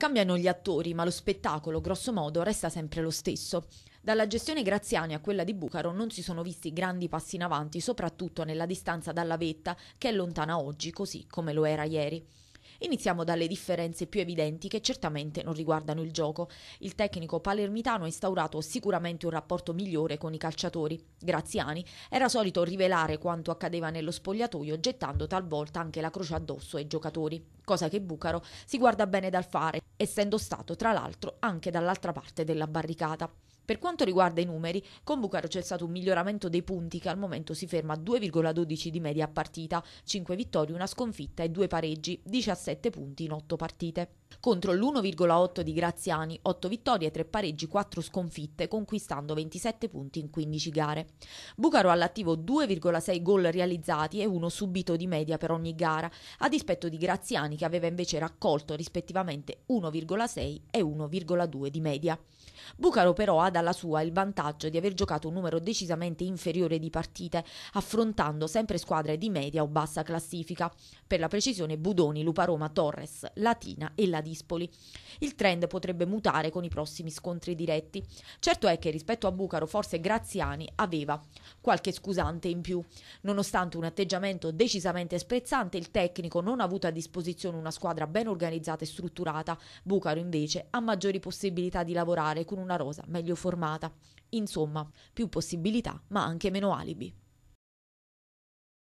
Cambiano gli attori, ma lo spettacolo, grosso modo, resta sempre lo stesso. Dalla gestione Graziani a quella di Bucaro non si sono visti grandi passi in avanti, soprattutto nella distanza dalla vetta, che è lontana oggi, così come lo era ieri. Iniziamo dalle differenze più evidenti che certamente non riguardano il gioco. Il tecnico palermitano ha instaurato sicuramente un rapporto migliore con i calciatori. Graziani era solito rivelare quanto accadeva nello spogliatoio gettando talvolta anche la croce addosso ai giocatori, cosa che Bucaro si guarda bene dal fare, essendo stato tra l'altro anche dall'altra parte della barricata. Per quanto riguarda i numeri, con Bucaro c'è stato un miglioramento dei punti che al momento si ferma a 2,12 di media a partita, 5 vittorie, una sconfitta e 2 pareggi, 17 punti in 8 partite. Contro l'1,8 di Graziani, 8 vittorie, 3 pareggi, 4 sconfitte, conquistando 27 punti in 15 gare. Bucaro ha all'attivo 2,6 gol realizzati e uno subito di media per ogni gara, a dispetto di Graziani che aveva invece raccolto rispettivamente 1,6 e 1,2 di media. Bucaro però ha da dalla sua il vantaggio di aver giocato un numero decisamente inferiore di partite, affrontando sempre squadre di media o bassa classifica, per la precisione Budoni, Lupa Roma, Torres, Latina e Ladispoli. Il trend potrebbe mutare con i prossimi scontri diretti. Certo è che rispetto a Bucaro forse Graziani aveva qualche scusante in più. Nonostante un atteggiamento decisamente sprezzante, il tecnico non ha avuto a disposizione una squadra ben organizzata e strutturata. Bucaro invece ha maggiori possibilità di lavorare con una rosa meglio formata formata. Insomma, più possibilità ma anche meno alibi.